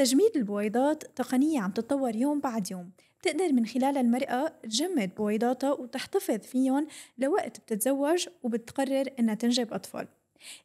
تجميد البويضات تقنية عم تتطور يوم بعد يوم بتقدر من خلالها المرأة تجمد بويضاتها وتحتفظ فيهم لوقت بتتزوج وبتقرر إنها تنجب أطفال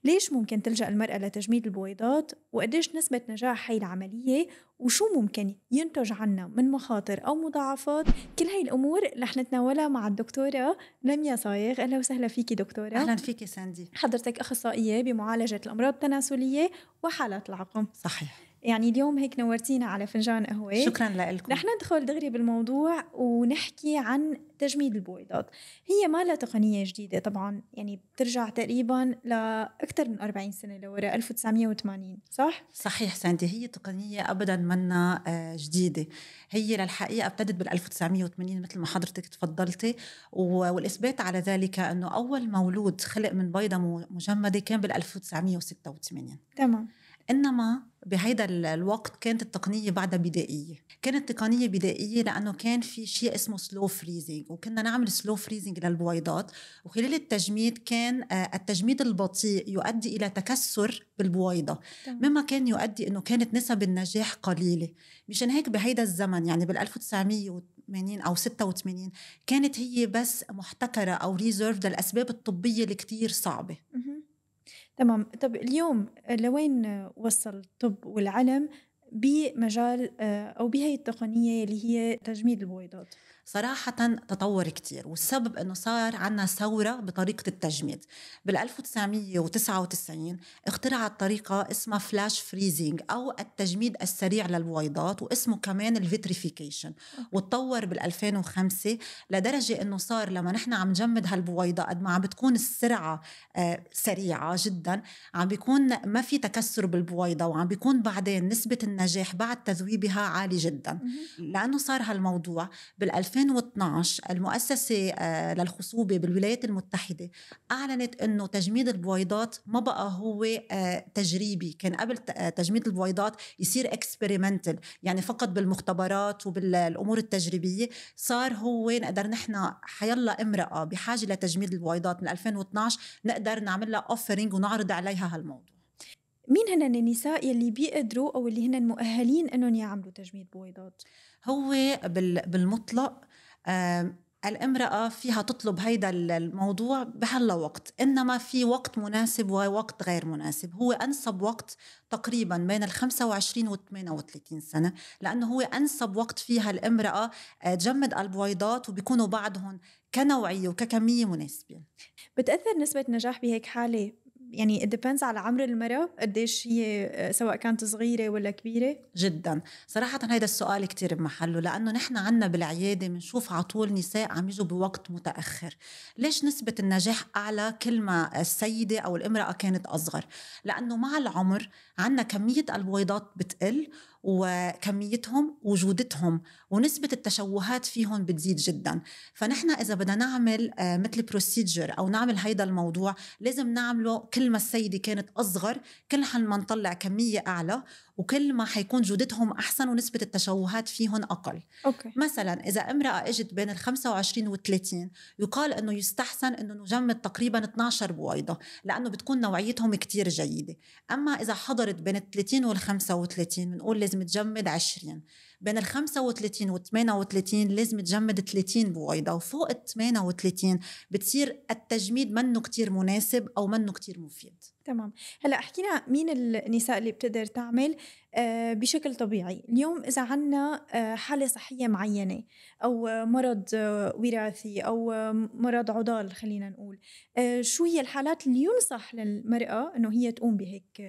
ليش ممكن تلجأ المرأة لتجميد البويضات وقديش نسبة نجاح هاي العملية وشو ممكن ينتج عنا من مخاطر أو مضاعفات كل هاي الأمور رح نتناولها مع الدكتورة لميا صايغ أهلا وسهلا فيكي دكتورة أهلا فيكي ساندي حضرتك أخصائية بمعالجة الأمراض التناسلية وحالات العقم صحيح يعني اليوم هيك نورتينا على فنجان قهوة شكرا لكم رح ندخل دغري بالموضوع ونحكي عن تجميد البويضات هي ما لها تقنية جديدة طبعا يعني بترجع تقريبا لأكثر من 40 سنة لورا 1980 صح؟ صحيح ساندي هي تقنية أبدا منا آه، جديدة هي للحقيقة ابتدت بال 1980 مثل ما حضرتك تفضلتي والإثبات على ذلك أنه أول مولود خلق من بيضة مجمدة كان بال 1986 تمام انما بهيدا الوقت كانت التقنيه بعدها بدائيه كانت تقنيه بدائيه لانه كان في شيء اسمه سلو فريزنج وكنا نعمل سلو فريزنج للبويضات وخلال التجميد كان آه، التجميد البطيء يؤدي الى تكسر بالبويضه مما كان يؤدي انه كانت نسب النجاح قليله مشان هيك بهيدا الزمن يعني بال 1980 او 86 كانت هي بس محتكره او ريزيرف للاسباب الطبيه اللي صعبه تمام طب اليوم آه، لوين وصل الطب والعلم بمجال آه، أو بهي التقنية اللي هي تجميد البويضات؟ صراحة تطور كتير والسبب أنه صار عنا ثورة بطريقة التجميد بال 1999 اخترعت طريقة اسمها فلاش فريزينج أو التجميد السريع للبويضات واسمه كمان الفيتريفيكيشن وتطور بال 2005 لدرجة أنه صار لما نحن عم نجمد هالبويضة قد ما عم بتكون السرعة آه، سريعة جدا عم بيكون ما في تكسر بالبويضة وعم بيكون بعدين نسبة النجاح بعد تذويبها عالي جدا لأنه صار هالموضوع بال 2012 المؤسسة آه، للخصوبة بالولايات المتحدة أعلنت أنه تجميد البويضات ما بقى هو آه، تجريبي كان قبل آه، تجميد البويضات يصير اكسبيريمنتال يعني فقط بالمختبرات وبالأمور التجريبية صار هو نقدر نحن حيلا امرأة بحاجة لتجميد البويضات من 2012 نقدر نعمل لها أوفرينج ونعرض عليها هالموضوع مين هن النساء يلي بيقدروا او اللي هن مؤهلين انهم يعملوا تجميد بويضات؟ هو بالمطلق الامرأة فيها تطلب هيدا الموضوع بهلا وقت إنما في وقت مناسب ووقت غير مناسب هو أنسب وقت تقريبا بين ال 25 و 38 سنة لأنه هو أنسب وقت فيها الامرأة آه، تجمد البويضات وبيكونوا بعدهم كنوعية وككمية مناسبين بتأثر نسبة نجاح بهيك حالة يعني it depends على عمر المرأة قديش هي آه، سواء كانت صغيرة ولا كبيرة جدا صراحة هيدا السؤال كتير بمحله لأنه نحن عنا بالعيادة بنشوف على طول نساء عم يجوا بوقت متأخر ليش نسبة النجاح أعلى كل ما السيدة أو الامرأة كانت أصغر لأنه مع العمر عنا كمية البويضات بتقل وكميتهم وجودتهم ونسبة التشوهات فيهم بتزيد جدا فنحن إذا بدنا نعمل آه، مثل بروسيجر أو نعمل هيدا الموضوع لازم نعمله كل ما السيدة كانت أصغر كل ما نطلع كمية أعلى وكل ما حيكون جودتهم احسن ونسبه التشوهات فيهم اقل أوكي. مثلا اذا امراه اجت بين ال 25 وال 30 يقال انه يستحسن انه نجمد تقريبا 12 بويضه لانه بتكون نوعيتهم كتير جيده اما اذا حضرت بين ال 30 وال 35 بنقول لازم تجمد 20 بين ال 35 وال 38 لازم تجمد 30 بويضه وفوق ال 38 بتصير التجميد منه كتير مناسب او منه كتير مفيد تمام هلا حكينا مين النساء اللي بتقدر تعمل آه، بشكل طبيعي اليوم اذا عندنا آه، حاله صحيه معينه او مرض آه، وراثي او مرض عضال خلينا نقول شو هي الحالات اللي ينصح للمراه انه هي تقوم بهيك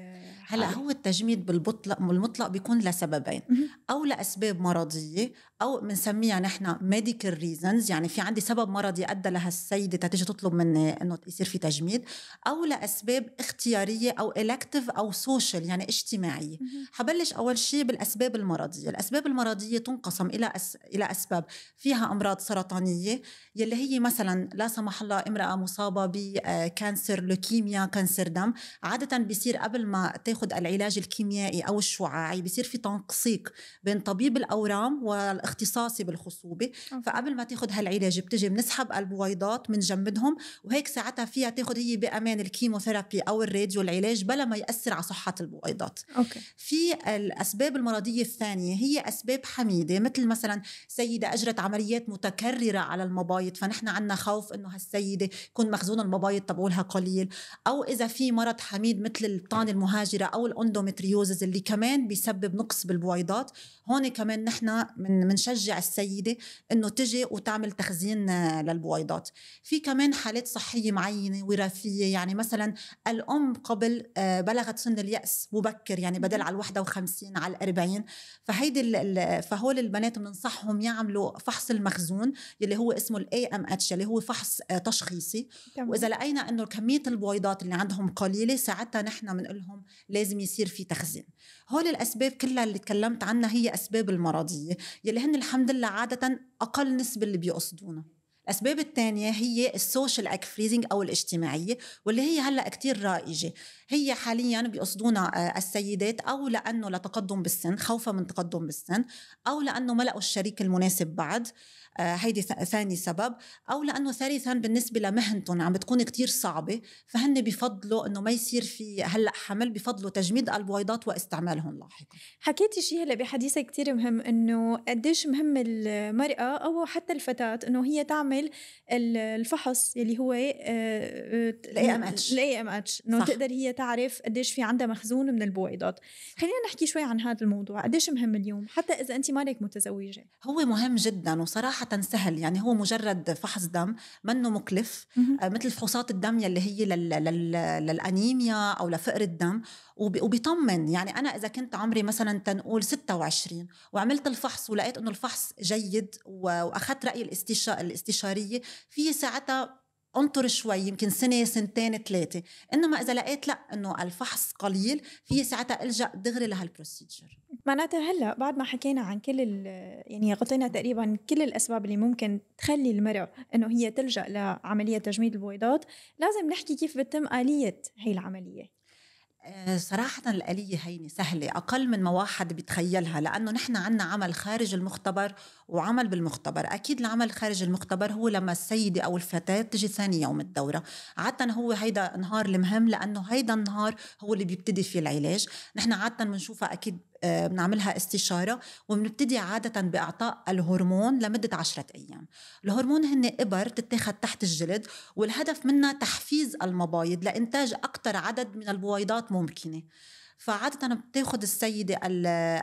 هلا هو التجميد بالمطلق المطلق بيكون لسببين او لاسباب مرضيه او بنسميها نحن ميديكال ريزنز يعني في عندي سبب مرضي ادى لهالسيده تيجي تطلب مني انه يصير في تجميد او لاسباب اختيار اختياريه او الكتف او سوشيال يعني اجتماعيه حبلش اول شيء بالاسباب المرضيه الاسباب المرضيه تنقسم الى أس... الى اسباب فيها امراض سرطانيه يلي هي مثلا لا سمح الله امراه مصابه بكانسر آه، لوكيميا كانسر دم عاده بيصير قبل ما تاخذ العلاج الكيميائي او الشعاعي بيصير في تنسيق بين طبيب الاورام والاختصاصي بالخصوبه فقبل ما تاخذ هالعلاج بتجي بنسحب البويضات بنجمدهم وهيك ساعتها فيها تاخذ هي بامان الكيموثيرابي او الري الراديو العلاج بلا ما ياثر على صحه البويضات أوكي. في الاسباب المرضيه الثانيه هي اسباب حميده مثل مثلا سيده اجرت عمليات متكرره على المبايض فنحن عندنا خوف انه هالسيده يكون مخزون المبايض تبعولها قليل او اذا في مرض حميد مثل البطانه المهاجره او الاندومتريوزز اللي كمان بيسبب نقص بالبويضات هون كمان نحن من السيده انه تجي وتعمل تخزين آه، للبويضات في كمان حالات صحيه معينه وراثيه يعني مثلا الام يوم قبل آه، بلغت سن اليأس مبكر يعني بدل على ال 51 على ال 40 فهيدي فهول البنات بننصحهم يعملوا فحص المخزون يلي هو اسمه الاي ام اتش اللي هو فحص آه، تشخيصي تمام. واذا لقينا انه كميه البويضات اللي عندهم قليله ساعتها نحن بنقول لهم لازم يصير في تخزين هول الاسباب كلها اللي تكلمت عنها هي اسباب المرضيه يلي هن الحمد لله عاده اقل نسبه اللي بيقصدونا الأسباب الثانية هي السوشيال اك فريزنج أو الاجتماعية واللي هي هلأ كتير رائجة هي حاليا بيقصدونا آه، السيدات أو لأنه لتقدم بالسن خوفا من تقدم بالسن أو لأنه ما لقوا الشريك المناسب بعد آه، هيدي ثاني سبب او لانه ثالثا بالنسبه لمهنتهم عم بتكون كتير صعبه فهن بفضلوا انه ما يصير في هلا حمل بفضلوا تجميد البويضات واستعمالهم لاحقا حكيتي شيء هلا بحديثك كتير مهم انه قديش مهم المراه او حتى الفتاه انه هي تعمل الفحص اللي هو الاي ام اتش الاي ام اتش انه تقدر هي تعرف قديش في عندها مخزون من البويضات خلينا نحكي شوي عن هذا الموضوع قديش مهم اليوم حتى اذا انت مالك متزوجه هو مهم جدا وصراحه صراحة سهل يعني هو مجرد فحص دم منه مكلف آه، مثل فحوصات الدم يلي هي لل... لل... للأنيميا أو لفقر الدم وب... وبيطمن يعني أنا إذا كنت عمري مثلا تنقول 26 وعملت الفحص ولقيت إنه الفحص جيد و... وأخذت رأي الاستشارية في ساعتها انطر شوي يمكن سنه سنتين ثلاثه انما اذا لقيت لا انه الفحص قليل في ساعتها الجا دغري لهالبروسيجر معناتها هلا بعد ما حكينا عن كل يعني غطينا تقريبا كل الاسباب اللي ممكن تخلي المرأة انه هي تلجا لعمليه تجميد البويضات لازم نحكي كيف بتم اليه هي العمليه آه، صراحة الآلية هينة سهلة أقل من ما واحد بيتخيلها لأنه نحن عنا عمل خارج المختبر وعمل بالمختبر أكيد العمل خارج المختبر هو لما السيدة أو الفتاة تجي ثاني يوم الدورة عادة هو هيدا نهار المهم لأنه هيدا النهار هو اللي بيبتدي فيه العلاج نحن عادة بنشوفها أكيد آه، بنعملها استشاره وبنبتدي عاده باعطاء الهرمون لمده عشرة ايام الهرمون هن ابر تتاخذ تحت الجلد والهدف منها تحفيز المبايض لانتاج اكثر عدد من البويضات ممكنه فعادة بتاخد السيدة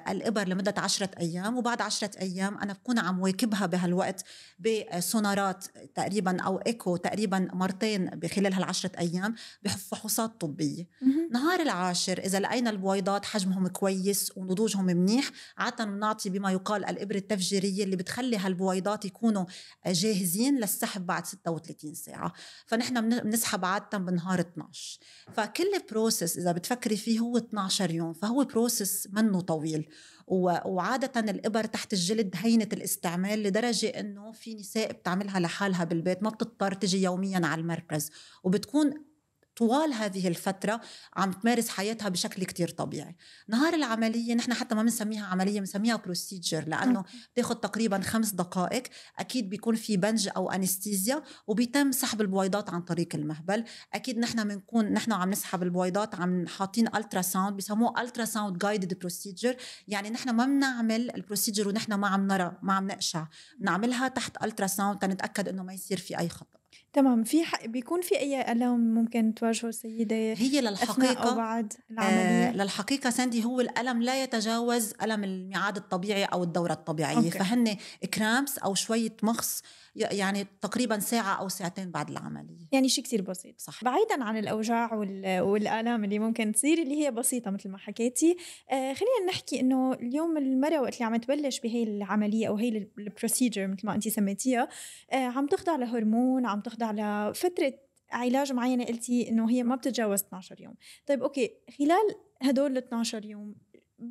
الإبر لمدة عشرة أيام وبعد عشرة أيام أنا بكون عم واكبها بهالوقت بسونارات تقريبا أو إيكو تقريبا مرتين بخلال هالعشرة أيام بفحوصات طبية نهار العاشر إذا لقينا البويضات حجمهم كويس ونضوجهم منيح عادة بنعطي بما يقال الإبرة التفجيرية اللي بتخلي هالبويضات يكونوا جاهزين للسحب بعد 36 ساعة فنحن بنسحب عادة بنهار 12 فكل بروسس إذا بتفكري فيه هو 12 12 يوم فهو بروسس منه طويل وعادة الإبر تحت الجلد هينة الاستعمال لدرجة أنه في نساء بتعملها لحالها بالبيت ما بتضطر تجي يوميا على المركز وبتكون طوال هذه الفترة عم تمارس حياتها بشكل كتير طبيعي نهار العملية نحن حتى ما بنسميها عملية بنسميها بروسيجر لأنه بتاخد تقريبا خمس دقائق أكيد بيكون في بنج أو أنستيزيا وبيتم سحب البويضات عن طريق المهبل أكيد نحن بنكون نحن عم نسحب البويضات عم حاطين ألترا ساوند بسموه ألترا ساوند جايدد بروسيجر يعني نحن ما بنعمل البروسيجر ونحن ما عم نرى ما عم نقشع بنعملها تحت ألترا ساوند تنتأكد إنه ما يصير في أي خطأ تمام في ح... بيكون في اي الم ممكن تواجهه السيده هي للحقيقه أو بعد العمليه آه للحقيقه ساندي هو الالم لا يتجاوز الم الميعاد الطبيعي او الدوره الطبيعيه أوكي. فهن كرامس او شويه مخص يعني تقريبا ساعة أو ساعتين بعد العملية يعني شيء كثير بسيط صح بعيدا عن الأوجاع والآلام اللي ممكن تصير اللي هي بسيطة مثل ما حكيتي آه خلينا نحكي إنه اليوم المرأة وقت اللي عم تبلش بهي العملية أو هي البروسيجر مثل ما أنت سميتيها آه عم تخضع لهرمون عم تخضع لفترة علاج معينة قلتي إنه هي ما بتتجاوز 12 يوم طيب أوكي خلال هدول ال 12 يوم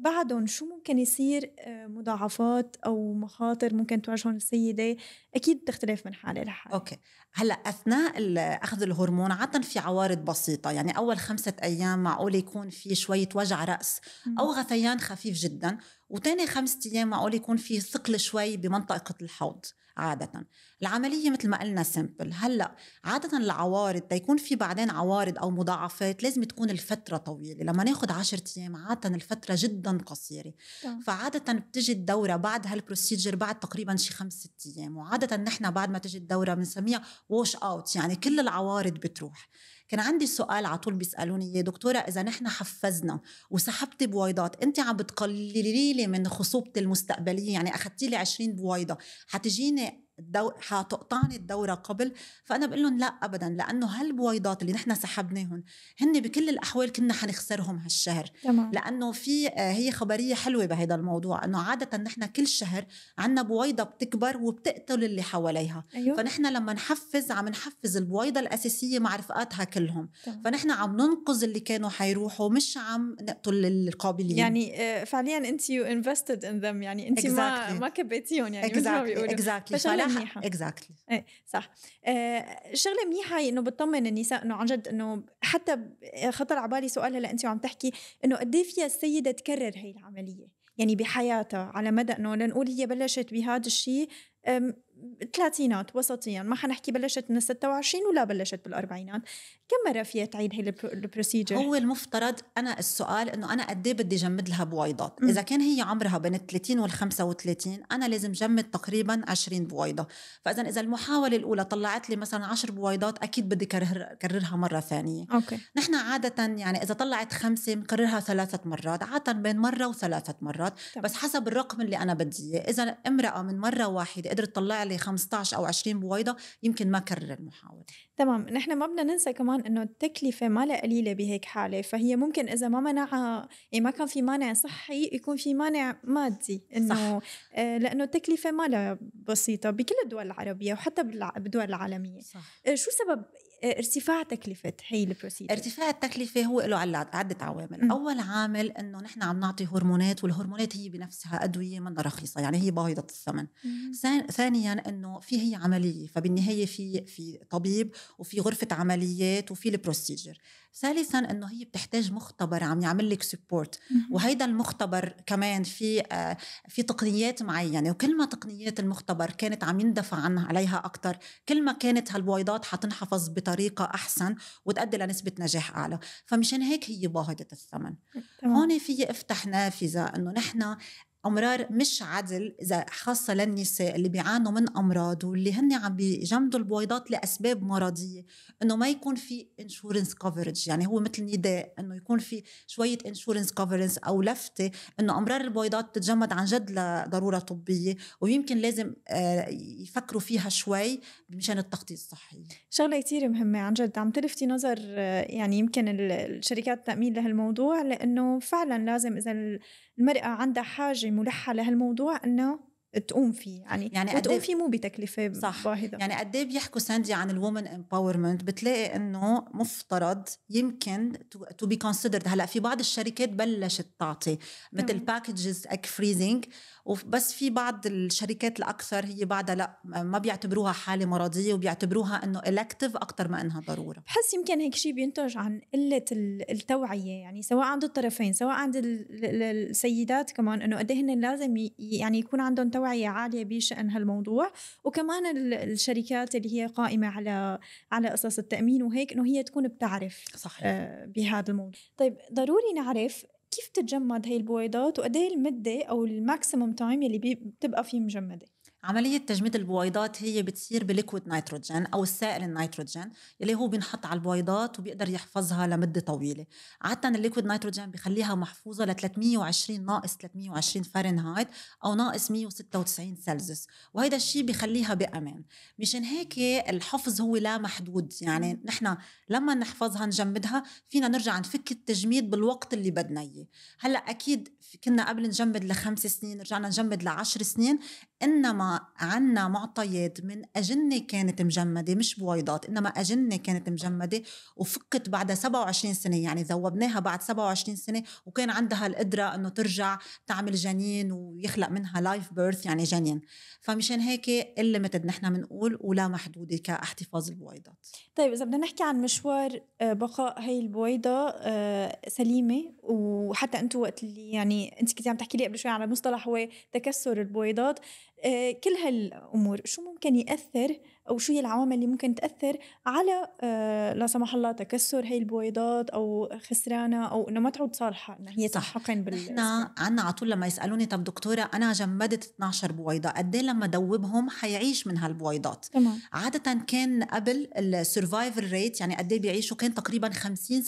بعدهم شو ممكن يصير آه، مضاعفات او مخاطر ممكن تواجههم السيده اكيد بتختلف من حاله لحاله اوكي هلا اثناء اخذ الهرمون عاده في عوارض بسيطه يعني اول خمسة ايام معقول يكون في شويه وجع راس او غثيان خفيف جدا وتاني خمسة أيام معقول يكون في ثقل شوي بمنطقة الحوض عادة العملية مثل ما قلنا سمبل هلا عادة العوارض تيكون في بعدين عوارض أو مضاعفات لازم تكون الفترة طويلة لما ناخد عشرة أيام عادة الفترة جدا قصيرة آه. فعادة بتجي الدورة بعد هالبروسيجر بعد تقريبا شي خمس ست أيام وعادة نحن بعد ما تجي الدورة بنسميها ووش أوت يعني كل العوارض بتروح كان عندي سؤال على طول بيسالوني يا دكتوره اذا نحن حفزنا وسحبت بويضات انت عم بتقللي لي من خصوبتي المستقبليه يعني اخذتي لي 20 بويضه حتجيني الدو... حتقطعني الدوره قبل فانا بقول لهم لا ابدا لانه هالبويضات اللي نحن سحبناهم هن بكل الاحوال كنا حنخسرهم هالشهر تمام. لانه في آه، هي خبريه حلوه بهذا الموضوع انه عاده نحن كل شهر عندنا بويضه بتكبر وبتقتل اللي حواليها أيوه. فنحن لما نحفز عم نحفز البويضه الاساسيه مع رفقاتها كلهم تمام. فنحن عم ننقذ اللي كانوا حيروحوا مش عم نقتل القابلين يعني آه، فعليا انت يو انفستد ان ذم يعني انت exactly. ما ما كبيتيهم يعني exactly. ما بيقولوا exactly. منيحه اكزاكتلي ايه صح آه شغله منيحه انه بتطمن النساء انه عن جد انه حتى خطر على بالي سؤال هلا انت وعم تحكي انه قد إيه فيها السيده تكرر هي العمليه يعني بحياتها على مدى انه لنقول هي بلشت بهذا الشيء ثلاثينات وسطيا ما حنحكي بلشت من 26 ولا بلشت بالاربعينات كم مره فيها تعيد هي البروسيجر هو المفترض انا السؤال انه انا قد ايه بدي جمد لها بويضات اذا كان هي عمرها بين 30 وال 35 انا لازم جمد تقريبا 20 بويضه فاذا اذا المحاوله الاولى طلعت لي مثلا 10 بويضات اكيد بدي كرر كررها مره ثانيه اوكي نحن عاده يعني اذا طلعت خمسه بنكررها ثلاثه مرات عاده بين مره وثلاثه مرات طبعا. بس حسب الرقم اللي انا بدي اياه اذا امراه من مره واحده قدرت تطلع لي 15 او 20 بويضه يمكن ما كرر المحاوله تمام نحن ما بدنا ننسى كمان انه التكلفه ما لها قليله بهيك حاله فهي ممكن اذا ما منعها إيه، ما كان في مانع صحي يكون في مانع مادي انه صح. آه، لانه التكلفه ما لها بسيطه بكل الدول العربيه وحتى بالدول العالميه صح. آه، شو سبب آه، ارتفاع تكلفه هي البروسيدر ارتفاع التكلفه هو له عده عوامل، م. اول عامل انه نحن عم نعطي هرمونات والهرمونات هي بنفسها ادويه منها رخيصه، يعني هي باهظه الثمن. ثانيا انه في هي عمليه، فبالنهايه في في طبيب وفي غرفه عمليات وفي البروسيجر. ثالثا انه هي بتحتاج مختبر عم يعمل لك سبورت، وهيدا المختبر كمان في آه، في تقنيات معينه، وكل ما تقنيات المختبر كانت عم يندفع عنها عليها اكثر، كل ما كانت هالبويضات حتنحفظ بطريقه بطريقه احسن وتؤدي لنسبه نجاح اعلى فمشان هيك هي باهظه الثمن هون في افتح نافذه انه نحن امرار مش عدل اذا خاصه للنساء اللي بيعانوا من امراض واللي هن عم بيجمدوا البويضات لاسباب مرضيه انه ما يكون في انشورنس كفرج يعني هو مثل نداء انه يكون في شويه انشورنس كفرج او لفته انه امرار البويضات بتتجمد عن جد لضروره طبيه ويمكن لازم آه، يفكروا فيها شوي مشان التخطيط الصحي شغله كثير مهمه عن جد عم تلفتي نظر آه، يعني يمكن الشركات التامين لهالموضوع لانه فعلا لازم اذا المرأة عندها حاجة ملحة لهالموضوع إنه تقوم فيه يعني يعني تقوم إيه- فيه مو بتكلفه صح باهظه يعني قد ايه بيحكوا ساندي عن الومن امباورمنت بتلاقي انه مفترض يمكن تو بي كونسيدرد هلا في بعض الشركات بلشت تعطي مثل باكجز اك فريزنج بس في بعض الشركات الاكثر هي بعدها لا ما بيعتبروها حاله مرضيه وبيعتبروها انه الكتف اكثر ما انها ضروره بحس يمكن هيك شيء بينتج عن قله التوعيه يعني سواء عند الطرفين سواء عند السيدات كمان انه قد إيه هن لازم يعني يكون عندهم توعية توعية عالية بشأن هالموضوع وكمان الشركات اللي هي قائمة على على قصص التأمين وهيك إنه هي تكون بتعرف صح آه، بهذا الموضوع طيب ضروري نعرف كيف تتجمد هاي البويضات وقد ايه المده او الماكسيموم تايم اللي بتبقى فيه مجمده عملية تجميد البويضات هي بتصير بليكويد نيتروجين أو السائل النيتروجين اللي هو بينحط على البويضات وبيقدر يحفظها لمدة طويلة عادة الليكويد نيتروجين بخليها محفوظة ل 320 ناقص 320 فارنهايت أو ناقص 196 سلسيوس وهذا الشيء بخليها بأمان مشان هيك الحفظ هو لا محدود يعني نحن لما نحفظها نجمدها فينا نرجع نفك التجميد بالوقت اللي بدنا إياه هلا أكيد كنا قبل نجمد لخمس سنين رجعنا نجمد لعشر سنين إنما عنا معطيات من أجنة كانت مجمدة مش بويضات إنما أجنة كانت مجمدة وفقت بعد 27 سنة يعني ذوبناها بعد 27 سنة وكان عندها القدرة إنه ترجع تعمل جنين ويخلق منها لايف بيرث يعني جنين فمشان هيك الليمتد نحن بنقول ولا محدودة كاحتفاظ البويضات طيب إذا بدنا نحكي عن مشوار آه، بقاء هي البويضة آه، سليمة وحتى أنتم وقت اللي يعني أنت كنت عم تحكي لي قبل شوي على مصطلح هو تكسر البويضات آه، كل هالامور شو ممكن ياثر او شو هي العوامل اللي ممكن تاثر على آه، لا سمح الله تكسر هي البويضات او خسرانه او انه ما تعود صالحه انها هي صح بال احنا عنا على طول لما يسالوني طب دكتوره انا جمدت 12 بويضه قد إيه لما دوبهم حيعيش من هالبويضات تمام عاده كان قبل السرفايفل ريت يعني قد ايه بيعيشوا كان تقريبا 50 60%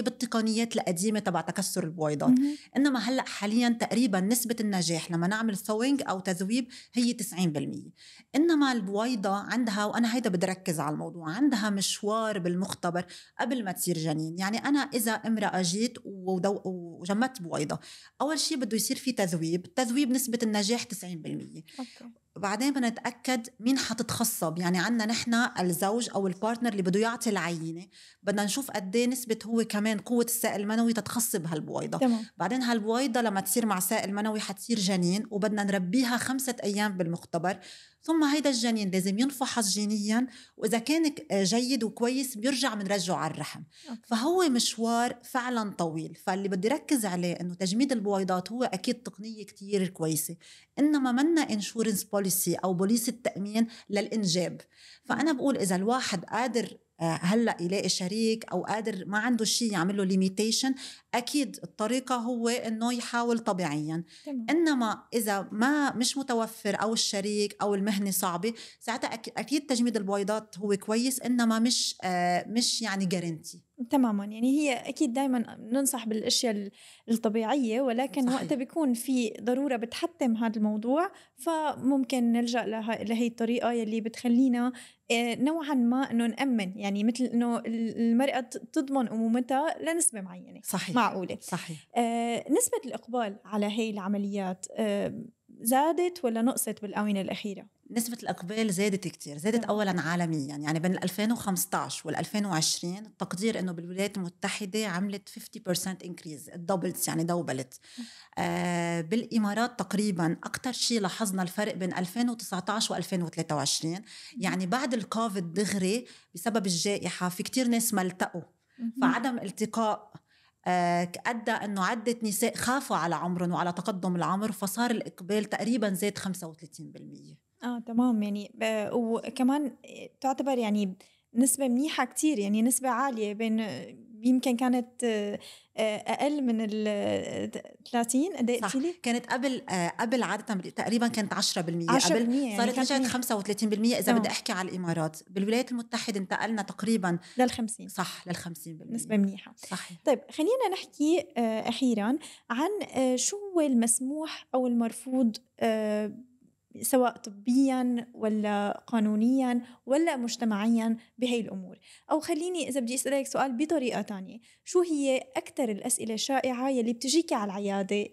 بالتقنيات القديمه تبع تكسر البويضات مم. انما هلا حاليا تقريبا نسبه النجاح لما نعمل ثوينج او تذويب هي 90% انما البويضه عندها وانا هيدا بدي ركز على الموضوع عندها مشوار بالمختبر قبل ما تصير جنين يعني انا اذا امراه جيت وجمدت بويضه اول شيء بده يصير في تذويب تذويب نسبه النجاح 90% أوكي. بعدين بدنا نتاكد مين حتتخصب يعني عندنا نحن الزوج او البارتنر اللي بده يعطي العينه بدنا نشوف قد ايه نسبه هو كمان قوه السائل المنوي تتخصب هالبويضه تمام. بعدين هالبويضه لما تصير مع سائل منوي حتصير جنين وبدنا نربيها خمسة ايام بالمختبر ثم هيدا الجنين لازم ينفحص جينيا واذا كان جيد وكويس بيرجع بنرجعه على الرحم أوكي. فهو مشوار فعلا طويل فاللي بدي ركز عليه انه تجميد البويضات هو اكيد تقنيه كتير كويسه انما منا انشورنس بوليسي او بوليس التامين للانجاب فانا بقول اذا الواحد قادر آه، هلا يلاقي شريك او قادر ما عنده شيء يعمل له ليميتيشن اكيد الطريقه هو انه يحاول طبيعيا تمام. انما اذا ما مش متوفر او الشريك او المهنه صعبه ساعتها اكيد تجميد البويضات هو كويس انما مش آه مش يعني جارنتي تماما يعني هي اكيد دائما ننصح بالاشياء الطبيعيه ولكن صحيح. وقتها بيكون في ضروره بتحتم هذا الموضوع فممكن نلجا لها لهي الطريقه يلي بتخلينا آه، نوعا ما انه نامن يعني مثل انه المراه تضمن امومتها لنسبه معينه صحيح معقوله صحيح آه نسبه الاقبال على هي العمليات آه زادت ولا نقصت بالاونه الاخيره نسبة الإقبال زادت كتير زادت أولا عالميا يعني بين 2015 وال 2020 التقدير أنه بالولايات المتحدة عملت 50% انكريز دبلت يعني دوبلت آه بالإمارات تقريبا أكثر شيء لاحظنا الفرق بين 2019 و 2023 يعني بعد الكوفيد دغري بسبب الجائحة في كتير ناس ما التقوا فعدم التقاء آه، ادى انه عده نساء خافوا على عمرهم وعلى تقدم العمر فصار الاقبال تقريبا زاد 35% اه تمام يعني وكمان تعتبر يعني نسبة منيحة كتير يعني نسبة عالية بين يمكن كانت آه، اقل من ال 30 آه، قد ايه لي؟ كانت قبل آه، قبل عاده تقريبا كانت 10%, 10% قبل يعني صارت رجعت 35% اذا بدي احكي على الامارات، بالولايات المتحده انتقلنا تقريبا لل 50 صح لل 50% نسبه منيحه صحيح طيب خلينا نحكي اخيرا عن شو هو المسموح او المرفوض سواء طبيا ولا قانونيا ولا مجتمعيا بهي الامور او خليني اذا بدي اسالك سؤال بطريقه تانية شو هي اكثر الاسئله الشائعه يلي بتجيكي على العياده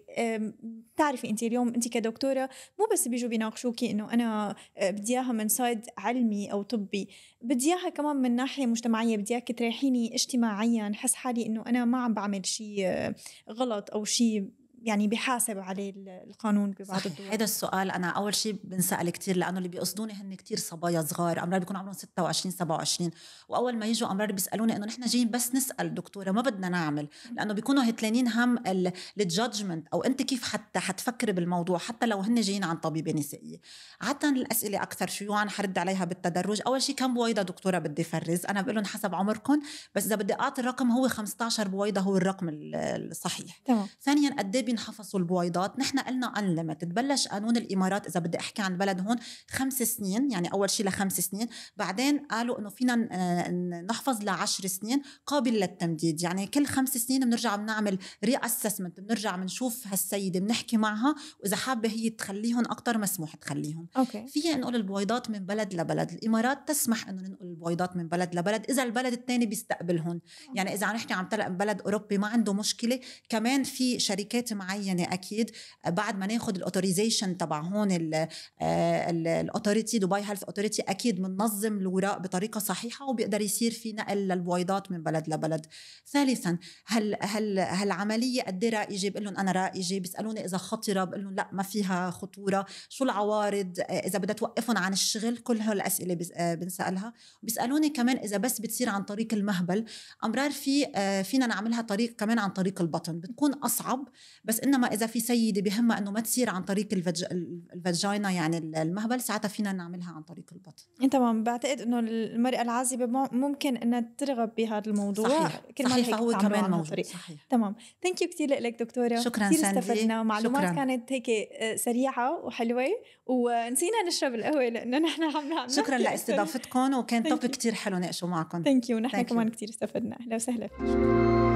بتعرفي انت اليوم انت كدكتوره مو بس بيجوا بيناقشوكي انه انا بدي اياها من سايد علمي او طبي بدي اياها كمان من ناحيه مجتمعيه بدي اياك تريحيني اجتماعيا حس حالي انه انا ما عم بعمل شيء غلط او شيء يعني بحاسب عليه القانون ببعض الدول هذا السؤال انا اول شيء بنسال كثير لانه اللي بيقصدوني هن كثير صبايا صغار امرار بيكون عمرهم 26 27 واول ما يجوا امرار بيسالوني انه نحن جايين بس نسال دكتوره ما بدنا نعمل لانه بيكونوا هتلانين هم الجادجمنت او انت كيف حتى حتفكر بالموضوع حتى لو هن جايين عن طبيبه نسائيه عاده الاسئله اكثر شيوعا حرد عليها بالتدرج اول شيء كم بويضه دكتوره بدي فرز انا بقول لهم حسب عمركم بس اذا بدي اعطي الرقم هو 15 بويضه هو الرقم الصحيح تمام. ثانيا قد إيه بينحفظوا البويضات نحن قلنا انليمتد بلش قانون الامارات اذا بدي احكي عن بلد هون خمس سنين يعني اول شيء لخمس سنين بعدين قالوا انه فينا نحفظ لعشر سنين قابل للتمديد يعني كل خمس سنين بنرجع بنعمل ري اسسمنت بنرجع بنشوف هالسيده بنحكي معها واذا حابه هي تخليهم اكثر مسموح تخليهم أوكي. في نقول البويضات من بلد لبلد الامارات تسمح انه ننقل البويضات من بلد لبلد اذا البلد الثاني بيستقبلهم يعني اذا عم نحكي عن بلد اوروبي ما عنده مشكله كمان في شركات معينه يعني اكيد بعد ما ناخذ الاوتوريزيشن تبع هون الاوتوريتي دبي هيلث اوتوريتي اكيد بننظم الوراق بطريقه صحيحه وبيقدر يصير في نقل للبويضات من بلد لبلد ثالثا هل هل هالعمليه قد ايه رائجه بقول لهم انا رائجه بيسالوني اذا خطره بقول لهم لا ما فيها خطوره شو العوارض آه، اذا بدها توقفهم عن الشغل كل هالاسئله آه، بنسالها بيسالوني كمان اذا بس بتصير عن طريق المهبل امرار في آه، فينا نعملها طريق كمان عن طريق البطن بتكون اصعب بس انما اذا في سيده بهمها انه ما تصير عن طريق الفج... الفجاينا يعني المهبل ساعتها فينا نعملها عن طريق البطن إيه، تمام بعتقد انه المراه العازبه ممكن انها ترغب بهذا الموضوع صحيح كل صحيح فهو كمان موجود صحيح تمام ثانك يو كثير لك دكتوره شكرا كثير استفدنا معلومات شكرا. كانت هيك آه، سريعه وحلوه ونسينا نشرب القهوه لانه نحن عم نعمل شكرا لاستضافتكم وكان توبيك كثير حلو ناقشه معكم ثانك يو نحن كمان كثير استفدنا اهلا وسهلا